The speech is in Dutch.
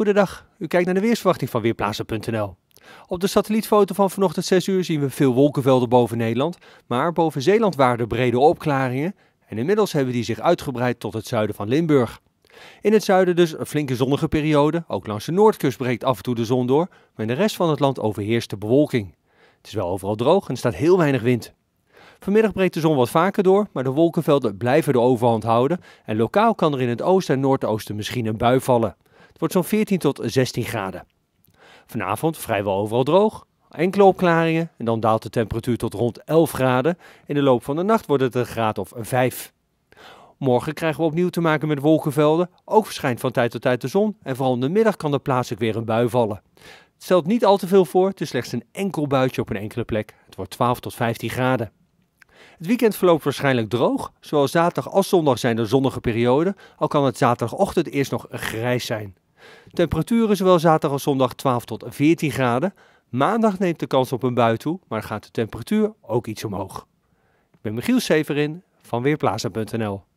Goedendag, u kijkt naar de weersverwachting van Weerplaatsen.nl. Op de satellietfoto van vanochtend 6 uur zien we veel wolkenvelden boven Nederland, maar boven Zeeland waren er brede opklaringen en inmiddels hebben die zich uitgebreid tot het zuiden van Limburg. In het zuiden dus een flinke zonnige periode, ook langs de noordkust breekt af en toe de zon door, maar in de rest van het land overheerst de bewolking. Het is wel overal droog en er staat heel weinig wind. Vanmiddag breekt de zon wat vaker door, maar de wolkenvelden blijven de overhand houden en lokaal kan er in het oosten en noordoosten misschien een bui vallen. Het wordt zo'n 14 tot 16 graden. Vanavond vrijwel overal droog. Enkele opklaringen en dan daalt de temperatuur tot rond 11 graden. In de loop van de nacht wordt het een graad of 5. Morgen krijgen we opnieuw te maken met wolkenvelden. Ook verschijnt van tijd tot tijd de zon. En vooral in de middag kan er plaatselijk weer een bui vallen. Het stelt niet al te veel voor. Het is slechts een enkel buitje op een enkele plek. Het wordt 12 tot 15 graden. Het weekend verloopt waarschijnlijk droog. Zowel zaterdag als zondag zijn er zonnige perioden, al kan het zaterdagochtend eerst nog grijs zijn. Temperaturen zowel zaterdag als zondag 12 tot 14 graden. Maandag neemt de kans op een bui toe, maar gaat de temperatuur ook iets omhoog. Ik ben Michiel Severin van Weerplaza.nl